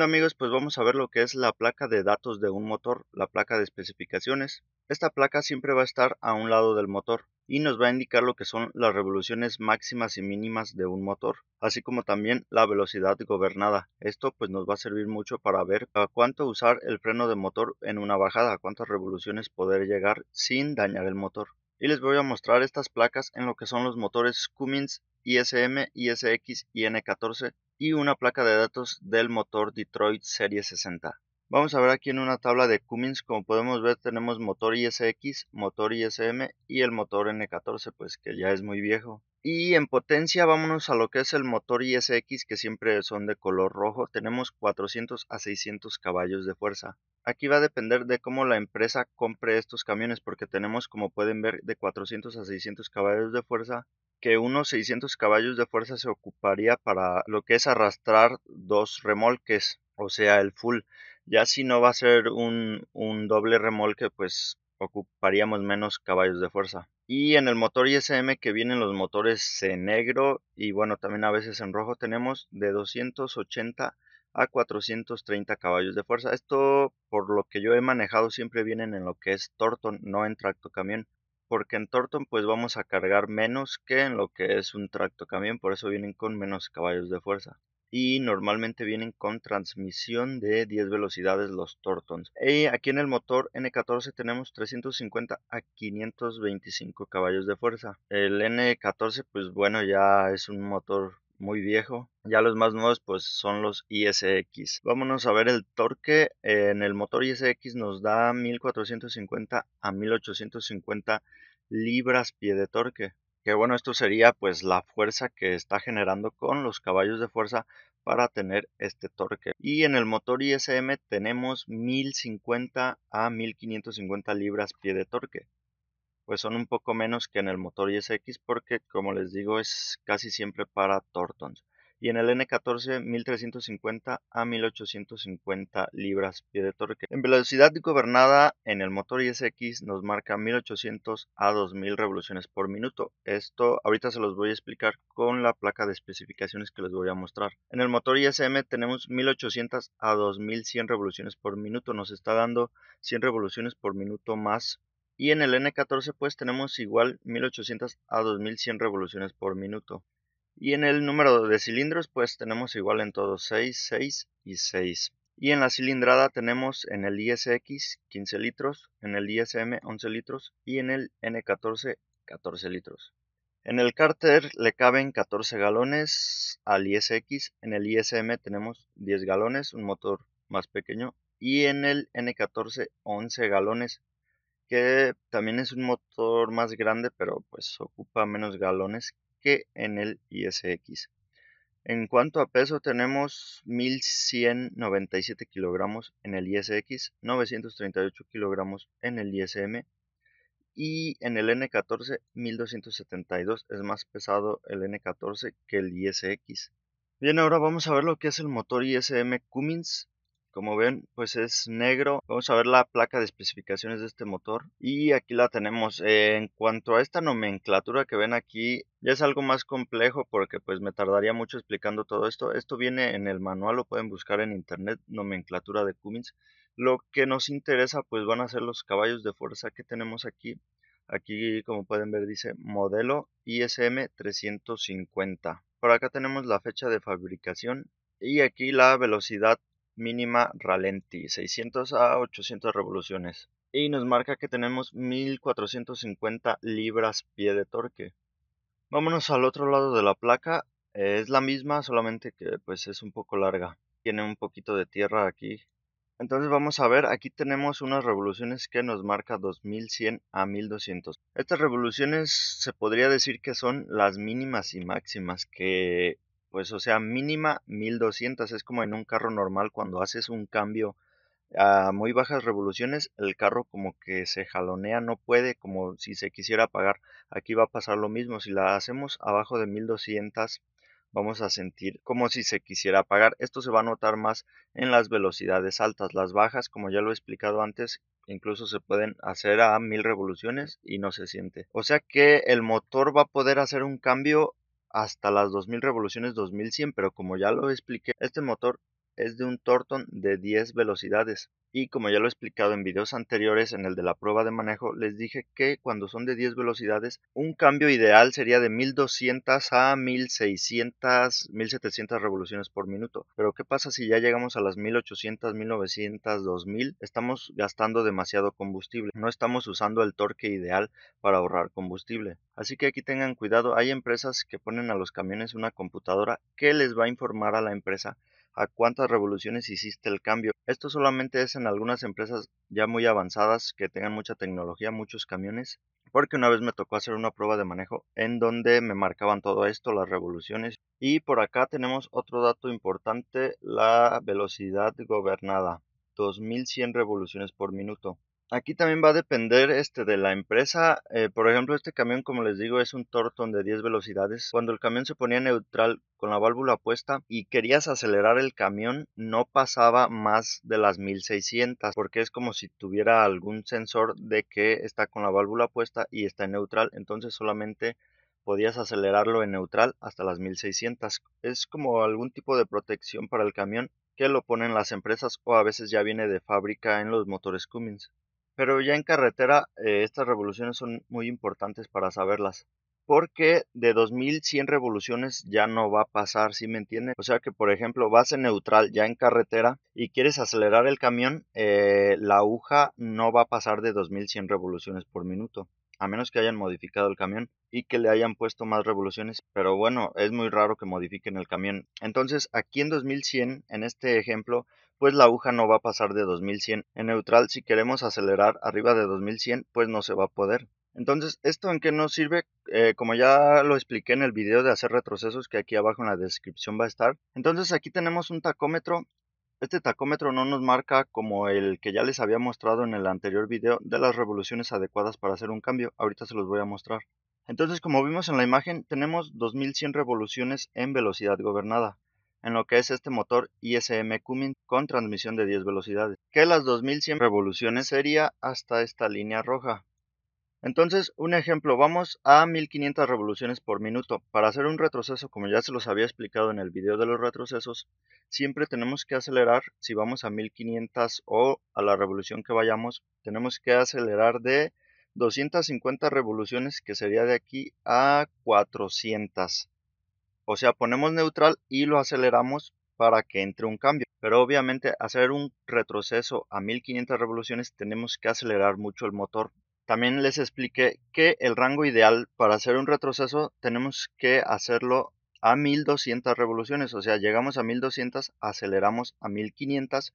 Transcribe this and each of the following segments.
amigos? Pues vamos a ver lo que es la placa de datos de un motor, la placa de especificaciones. Esta placa siempre va a estar a un lado del motor y nos va a indicar lo que son las revoluciones máximas y mínimas de un motor, así como también la velocidad gobernada. Esto pues nos va a servir mucho para ver a cuánto usar el freno de motor en una bajada, a cuántas revoluciones poder llegar sin dañar el motor. Y les voy a mostrar estas placas en lo que son los motores Cummins ISM, ISX y N14 y una placa de datos del motor Detroit Serie 60. Vamos a ver aquí en una tabla de Cummins, como podemos ver tenemos motor ISX, motor ISM y el motor N14, pues que ya es muy viejo. Y en potencia vámonos a lo que es el motor ISX que siempre son de color rojo. Tenemos 400 a 600 caballos de fuerza. Aquí va a depender de cómo la empresa compre estos camiones porque tenemos como pueden ver de 400 a 600 caballos de fuerza que unos 600 caballos de fuerza se ocuparía para lo que es arrastrar dos remolques o sea el full ya si no va a ser un, un doble remolque, pues ocuparíamos menos caballos de fuerza. Y en el motor ISM que vienen los motores en negro y bueno, también a veces en rojo tenemos de 280 a 430 caballos de fuerza. Esto, por lo que yo he manejado, siempre vienen en lo que es Torton, no en tractocamión. Porque en Torton pues vamos a cargar menos que en lo que es un tractocamión, por eso vienen con menos caballos de fuerza y normalmente vienen con transmisión de 10 velocidades los Tortons. Y eh, aquí en el motor N14 tenemos 350 a 525 caballos de fuerza. El N14 pues bueno ya es un motor muy viejo. Ya los más nuevos pues son los ISX. Vámonos a ver el torque. En el motor ISX nos da 1450 a 1850 libras pie de torque. Que bueno, esto sería pues la fuerza que está generando con los caballos de fuerza para tener este torque. Y en el motor ISM tenemos 1050 a 1550 libras pie de torque. Pues son un poco menos que en el motor ISX porque como les digo es casi siempre para tortons y en el N14 1350 a 1850 libras pie de torque. En velocidad gobernada en el motor ISX nos marca 1800 a 2000 revoluciones por minuto. Esto ahorita se los voy a explicar con la placa de especificaciones que les voy a mostrar. En el motor ISM tenemos 1800 a 2100 revoluciones por minuto, nos está dando 100 revoluciones por minuto más y en el N14 pues tenemos igual 1800 a 2100 revoluciones por minuto. Y en el número de cilindros, pues tenemos igual en todos 6, 6 y 6. Y en la cilindrada tenemos en el ISX 15 litros, en el ISM 11 litros y en el N14 14 litros. En el cárter le caben 14 galones al ISX, en el ISM tenemos 10 galones, un motor más pequeño, y en el N14 11 galones, que también es un motor más grande, pero pues ocupa menos galones que en el ISX. En cuanto a peso, tenemos 1.197 kilogramos en el ISX, 938 kilogramos en el ISM y en el N14 1.272 es más pesado el N14 que el ISX. Bien, ahora vamos a ver lo que es el motor ISM Cummins como ven, pues es negro. Vamos a ver la placa de especificaciones de este motor. Y aquí la tenemos. Eh, en cuanto a esta nomenclatura que ven aquí, ya es algo más complejo porque pues me tardaría mucho explicando todo esto. Esto viene en el manual, lo pueden buscar en internet, nomenclatura de Cummins. Lo que nos interesa pues van a ser los caballos de fuerza que tenemos aquí. Aquí como pueden ver dice modelo ISM 350. Por acá tenemos la fecha de fabricación y aquí la velocidad mínima ralenti, 600 a 800 revoluciones. Y nos marca que tenemos 1450 libras pie de torque. Vámonos al otro lado de la placa. Es la misma, solamente que pues es un poco larga. Tiene un poquito de tierra aquí. Entonces vamos a ver, aquí tenemos unas revoluciones que nos marca 2100 a 1200. Estas revoluciones se podría decir que son las mínimas y máximas que pues o sea, mínima 1200 es como en un carro normal cuando haces un cambio a muy bajas revoluciones, el carro como que se jalonea, no puede, como si se quisiera apagar. Aquí va a pasar lo mismo, si la hacemos abajo de 1200 vamos a sentir como si se quisiera apagar. Esto se va a notar más en las velocidades altas. Las bajas, como ya lo he explicado antes, incluso se pueden hacer a 1000 revoluciones y no se siente. O sea que el motor va a poder hacer un cambio hasta las 2000 revoluciones 2100, pero como ya lo expliqué, este motor es de un tortón de 10 velocidades. Y como ya lo he explicado en videos anteriores, en el de la prueba de manejo, les dije que cuando son de 10 velocidades, un cambio ideal sería de 1200 a 1600, 1700 revoluciones por minuto. Pero ¿qué pasa si ya llegamos a las 1800, 1900, 2000? Estamos gastando demasiado combustible. No estamos usando el torque ideal para ahorrar combustible. Así que aquí tengan cuidado, hay empresas que ponen a los camiones una computadora que les va a informar a la empresa a cuántas revoluciones hiciste el cambio. Esto solamente es en algunas empresas ya muy avanzadas que tengan mucha tecnología, muchos camiones, porque una vez me tocó hacer una prueba de manejo en donde me marcaban todo esto, las revoluciones. Y por acá tenemos otro dato importante, la velocidad gobernada, 2100 revoluciones por minuto. Aquí también va a depender este, de la empresa. Eh, por ejemplo, este camión, como les digo, es un Torton de 10 velocidades. Cuando el camión se ponía neutral con la válvula puesta y querías acelerar el camión, no pasaba más de las 1600, porque es como si tuviera algún sensor de que está con la válvula puesta y está en neutral. Entonces solamente podías acelerarlo en neutral hasta las 1600. Es como algún tipo de protección para el camión que lo ponen las empresas o a veces ya viene de fábrica en los motores Cummins. Pero ya en carretera eh, estas revoluciones son muy importantes para saberlas. Porque de 2100 revoluciones ya no va a pasar, ¿sí me entienden O sea que, por ejemplo, vas en neutral ya en carretera y quieres acelerar el camión, eh, la aguja no va a pasar de 2100 revoluciones por minuto a menos que hayan modificado el camión y que le hayan puesto más revoluciones, pero bueno, es muy raro que modifiquen el camión. Entonces, aquí en 2100, en este ejemplo, pues la aguja no va a pasar de 2100. En neutral, si queremos acelerar arriba de 2100, pues no se va a poder. Entonces, ¿esto en qué nos sirve? Eh, como ya lo expliqué en el video de hacer retrocesos, que aquí abajo en la descripción va a estar. Entonces, aquí tenemos un tacómetro. Este tacómetro no nos marca como el que ya les había mostrado en el anterior video de las revoluciones adecuadas para hacer un cambio. Ahorita se los voy a mostrar. Entonces, como vimos en la imagen, tenemos 2100 revoluciones en velocidad gobernada en lo que es este motor ISM Cummins con transmisión de 10 velocidades, que las 2100 revoluciones sería hasta esta línea roja. Entonces, un ejemplo, vamos a 1500 revoluciones por minuto. Para hacer un retroceso, como ya se los había explicado en el video de los retrocesos, siempre tenemos que acelerar, si vamos a 1500 o a la revolución que vayamos, tenemos que acelerar de 250 revoluciones, que sería de aquí a 400. O sea, ponemos neutral y lo aceleramos para que entre un cambio. Pero obviamente hacer un retroceso a 1500 revoluciones tenemos que acelerar mucho el motor. También les expliqué que el rango ideal para hacer un retroceso tenemos que hacerlo a 1200 revoluciones. O sea, llegamos a 1200, aceleramos a 1500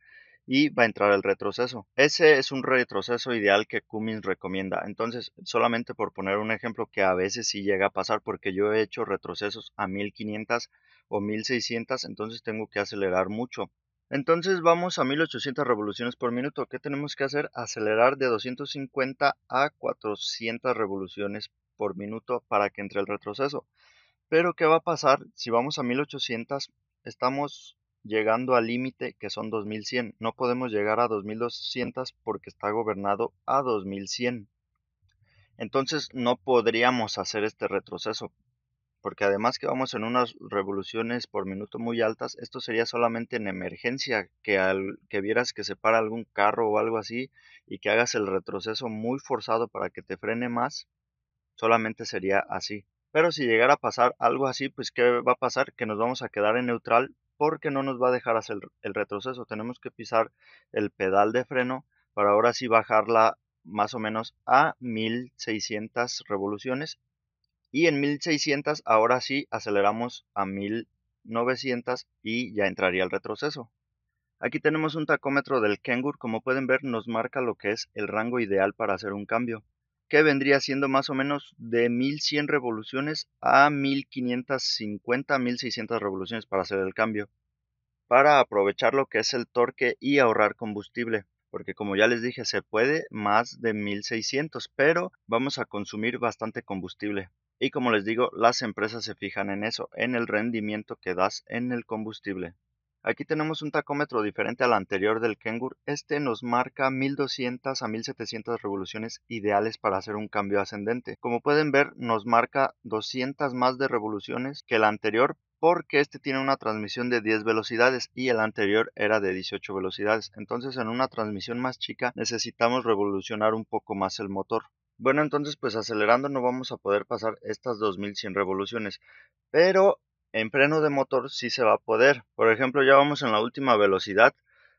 y va a entrar el retroceso. Ese es un retroceso ideal que Cummins recomienda. Entonces, solamente por poner un ejemplo que a veces sí llega a pasar, porque yo he hecho retrocesos a 1500 o 1600, entonces tengo que acelerar mucho. Entonces vamos a 1800 revoluciones por minuto. ¿Qué tenemos que hacer? Acelerar de 250 a 400 revoluciones por minuto para que entre el retroceso. Pero ¿qué va a pasar si vamos a 1800? Estamos llegando al límite que son 2100. No podemos llegar a 2200 porque está gobernado a 2100. Entonces no podríamos hacer este retroceso, porque además que vamos en unas revoluciones por minuto muy altas, esto sería solamente en emergencia, que, al, que vieras que se para algún carro o algo así y que hagas el retroceso muy forzado para que te frene más, solamente sería así. Pero si llegara a pasar algo así, pues ¿qué va a pasar? Que nos vamos a quedar en neutral porque no nos va a dejar hacer el retroceso. Tenemos que pisar el pedal de freno para ahora sí bajarla más o menos a 1600 revoluciones. Y en 1600 ahora sí aceleramos a 1900 y ya entraría el retroceso. Aquí tenemos un tacómetro del Kengur, como pueden ver nos marca lo que es el rango ideal para hacer un cambio que vendría siendo más o menos de 1100 revoluciones a 1550, 1600 revoluciones para hacer el cambio, para aprovechar lo que es el torque y ahorrar combustible, porque como ya les dije se puede más de 1600, pero vamos a consumir bastante combustible. Y como les digo, las empresas se fijan en eso, en el rendimiento que das en el combustible. Aquí tenemos un tacómetro diferente al anterior del Kengur. Este nos marca 1200 a 1700 revoluciones ideales para hacer un cambio ascendente. Como pueden ver, nos marca 200 más de revoluciones que el anterior, porque este tiene una transmisión de 10 velocidades y el anterior era de 18 velocidades. Entonces en una transmisión más chica necesitamos revolucionar un poco más el motor. Bueno, entonces pues acelerando no vamos a poder pasar estas 2100 revoluciones, pero en freno de motor sí se va a poder. Por ejemplo, ya vamos en la última velocidad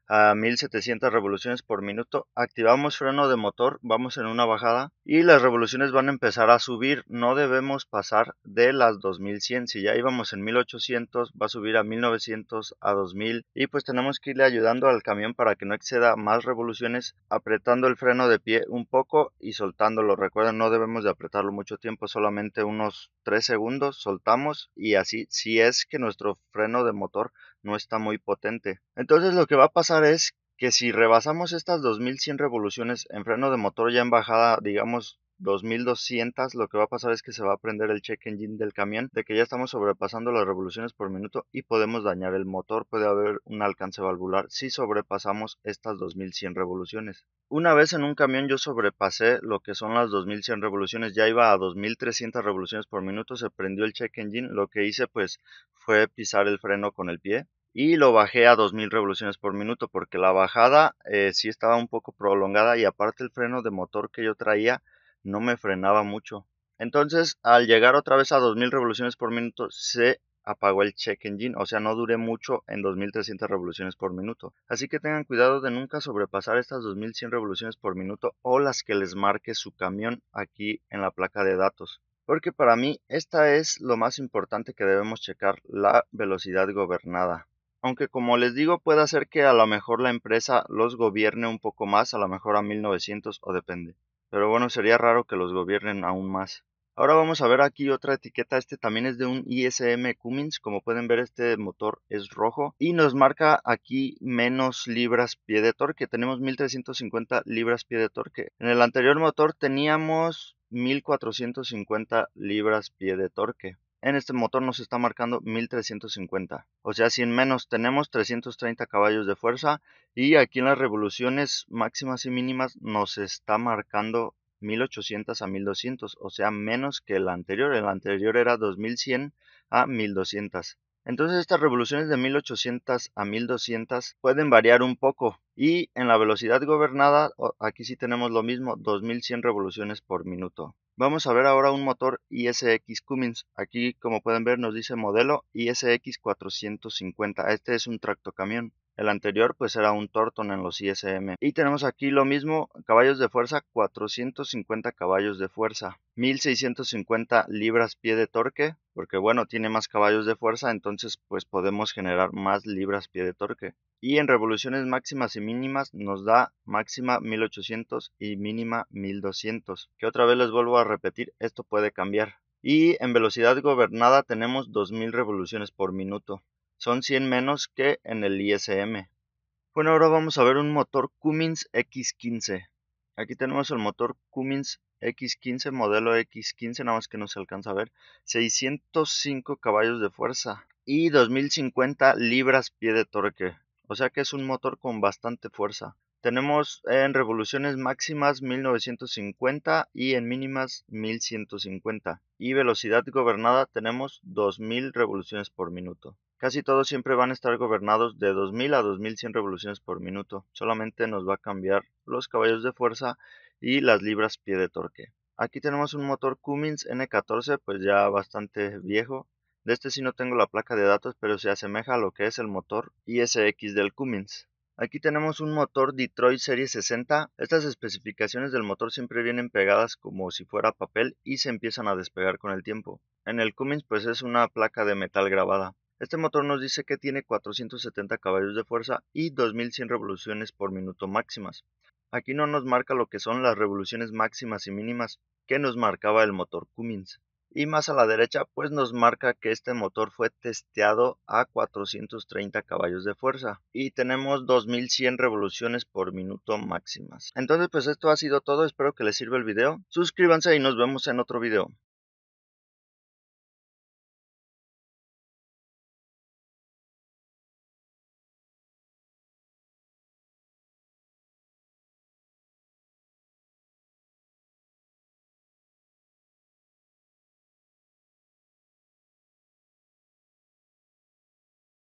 a 1700 revoluciones por minuto, activamos freno de motor, vamos en una bajada y las revoluciones van a empezar a subir, no debemos pasar de las 2100, si ya íbamos en 1800 va a subir a 1900 a 2000 y pues tenemos que irle ayudando al camión para que no exceda más revoluciones apretando el freno de pie un poco y soltándolo, recuerden no debemos de apretarlo mucho tiempo, solamente unos 3 segundos, soltamos y así si es que nuestro freno de motor no está muy potente. Entonces lo que va a pasar es que si rebasamos estas 2100 revoluciones en freno de motor ya en bajada, digamos 2200, lo que va a pasar es que se va a prender el check engine del camión, de que ya estamos sobrepasando las revoluciones por minuto y podemos dañar el motor, puede haber un alcance valvular si sobrepasamos estas 2100 revoluciones. Una vez en un camión yo sobrepasé lo que son las 2100 revoluciones, ya iba a 2300 revoluciones por minuto, se prendió el check engine, lo que hice pues fue pisar el freno con el pie, y lo bajé a 2000 revoluciones por minuto porque la bajada si eh, sí estaba un poco prolongada y aparte el freno de motor que yo traía no me frenaba mucho. Entonces, al llegar otra vez a 2000 revoluciones por minuto, se apagó el check engine, o sea, no duré mucho en 2300 revoluciones por minuto. Así que tengan cuidado de nunca sobrepasar estas 2100 revoluciones por minuto o las que les marque su camión aquí en la placa de datos. Porque para mí esta es lo más importante que debemos checar, la velocidad gobernada. Aunque como les digo puede ser que a lo mejor la empresa los gobierne un poco más, a lo mejor a 1900 o depende. Pero bueno, sería raro que los gobiernen aún más. Ahora vamos a ver aquí otra etiqueta, este también es de un ISM Cummins, como pueden ver este motor es rojo y nos marca aquí menos libras pie de torque, tenemos 1350 libras pie de torque. En el anterior motor teníamos 1450 libras pie de torque en este motor nos está marcando 1350. O sea, sin menos tenemos 330 caballos de fuerza y aquí en las revoluciones máximas y mínimas nos está marcando 1800 a 1200, o sea, menos que el anterior. El anterior era 2100 a 1200. Entonces estas revoluciones de 1800 a 1200 pueden variar un poco y en la velocidad gobernada aquí sí tenemos lo mismo, 2100 revoluciones por minuto. Vamos a ver ahora un motor ISX Cummins. Aquí, como pueden ver, nos dice modelo ISX 450. Este es un tractocamión. El anterior pues era un Torton en los ISM. Y tenemos aquí lo mismo, caballos de fuerza, 450 caballos de fuerza, 1650 libras pie de torque, porque bueno, tiene más caballos de fuerza, entonces pues podemos generar más libras pie de torque. Y en revoluciones máximas y mínimas nos da máxima 1800 y mínima 1200. Que otra vez les vuelvo a repetir, esto puede cambiar. Y en velocidad gobernada tenemos 2000 revoluciones por minuto. Son 100 menos que en el ISM. Bueno, ahora vamos a ver un motor Cummins X15. Aquí tenemos el motor Cummins X15, modelo X15, nada más que no se alcanza a ver. 605 caballos de fuerza y 2050 libras pie de torque. O sea que es un motor con bastante fuerza. Tenemos en revoluciones máximas 1950 y en mínimas 1150. Y velocidad gobernada tenemos 2000 revoluciones por minuto. Casi todos siempre van a estar gobernados de 2000 a 2100 revoluciones por minuto. Solamente nos va a cambiar los caballos de fuerza y las libras pie de torque. Aquí tenemos un motor Cummins N14, pues ya bastante viejo. De este sí no tengo la placa de datos, pero se asemeja a lo que es el motor ISX del Cummins. Aquí tenemos un motor Detroit Serie 60. Estas especificaciones del motor siempre vienen pegadas como si fuera papel y se empiezan a despegar con el tiempo. En el Cummins pues es una placa de metal grabada. Este motor nos dice que tiene 470 caballos de fuerza y 2100 revoluciones por minuto máximas. Aquí no nos marca lo que son las revoluciones máximas y mínimas que nos marcaba el motor Cummins y más a la derecha pues nos marca que este motor fue testeado a 430 caballos de fuerza y tenemos 2100 revoluciones por minuto máximas. Entonces pues esto ha sido todo, espero que les sirva el video, suscríbanse y nos vemos en otro video.